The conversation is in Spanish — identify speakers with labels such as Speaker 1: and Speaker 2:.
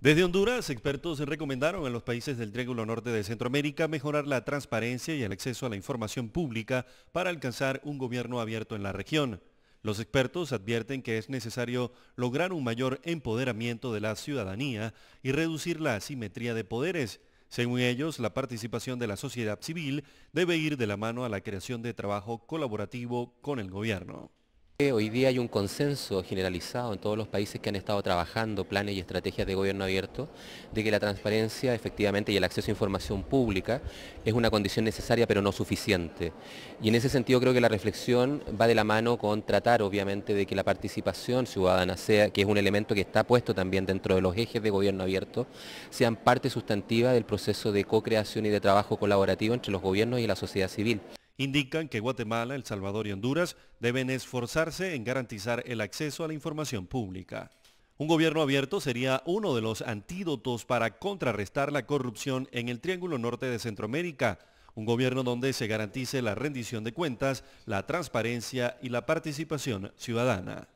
Speaker 1: Desde Honduras, expertos recomendaron a los países del Triángulo Norte de Centroamérica mejorar la transparencia y el acceso a la información pública para alcanzar un gobierno abierto en la región. Los expertos advierten que es necesario lograr un mayor empoderamiento de la ciudadanía y reducir la asimetría de poderes. Según ellos, la participación de la sociedad civil
Speaker 2: debe ir de la mano a la creación de trabajo colaborativo con el gobierno. Hoy día hay un consenso generalizado en todos los países que han estado trabajando planes y estrategias de gobierno abierto de que la transparencia efectivamente y el acceso a información pública es una condición necesaria pero no suficiente. Y en ese sentido creo que la reflexión va de la mano con tratar obviamente de que la participación ciudadana sea, que es un elemento que está puesto también dentro de los ejes de gobierno abierto, sean parte sustantiva del proceso de co-creación y de trabajo colaborativo entre los gobiernos y la sociedad civil indican que Guatemala, El Salvador y Honduras deben esforzarse
Speaker 1: en garantizar el acceso a la información pública. Un gobierno abierto sería uno de los antídotos para contrarrestar la corrupción en el Triángulo Norte de Centroamérica, un gobierno donde se garantice la rendición de cuentas, la transparencia y la participación ciudadana.